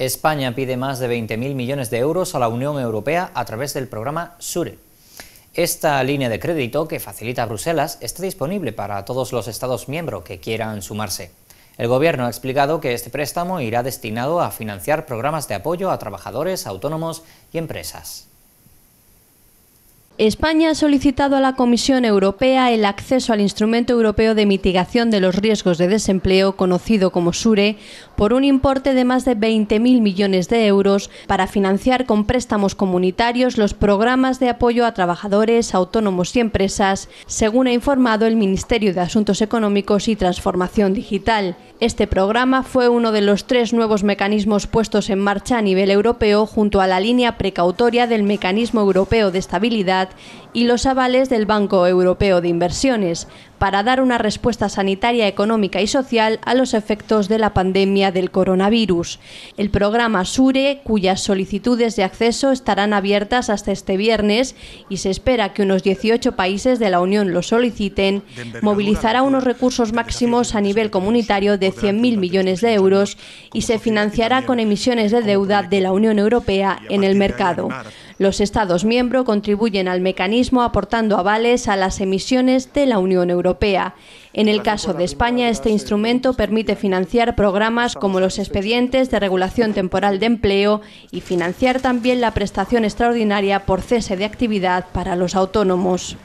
España pide más de 20.000 millones de euros a la Unión Europea a través del programa SURE. Esta línea de crédito que facilita Bruselas está disponible para todos los Estados miembros que quieran sumarse. El Gobierno ha explicado que este préstamo irá destinado a financiar programas de apoyo a trabajadores, autónomos y empresas. España ha solicitado a la Comisión Europea el acceso al Instrumento Europeo de Mitigación de los Riesgos de Desempleo, conocido como SURE, por un importe de más de 20.000 millones de euros para financiar con préstamos comunitarios los programas de apoyo a trabajadores, autónomos y empresas, según ha informado el Ministerio de Asuntos Económicos y Transformación Digital. Este programa fue uno de los tres nuevos mecanismos puestos en marcha a nivel europeo junto a la línea precautoria del Mecanismo Europeo de Estabilidad y los avales del Banco Europeo de Inversiones, para dar una respuesta sanitaria, económica y social a los efectos de la pandemia del coronavirus. El programa SURE, cuyas solicitudes de acceso estarán abiertas hasta este viernes y se espera que unos 18 países de la Unión lo soliciten, movilizará unos recursos máximos a nivel comunitario de 100.000 millones de euros y se financiará con emisiones de deuda de la Unión Europea en el mercado. Los Estados miembros contribuyen al mecanismo aportando avales a las emisiones de la Unión Europea. En el caso de España, este instrumento permite financiar programas como los expedientes de regulación temporal de empleo y financiar también la prestación extraordinaria por cese de actividad para los autónomos.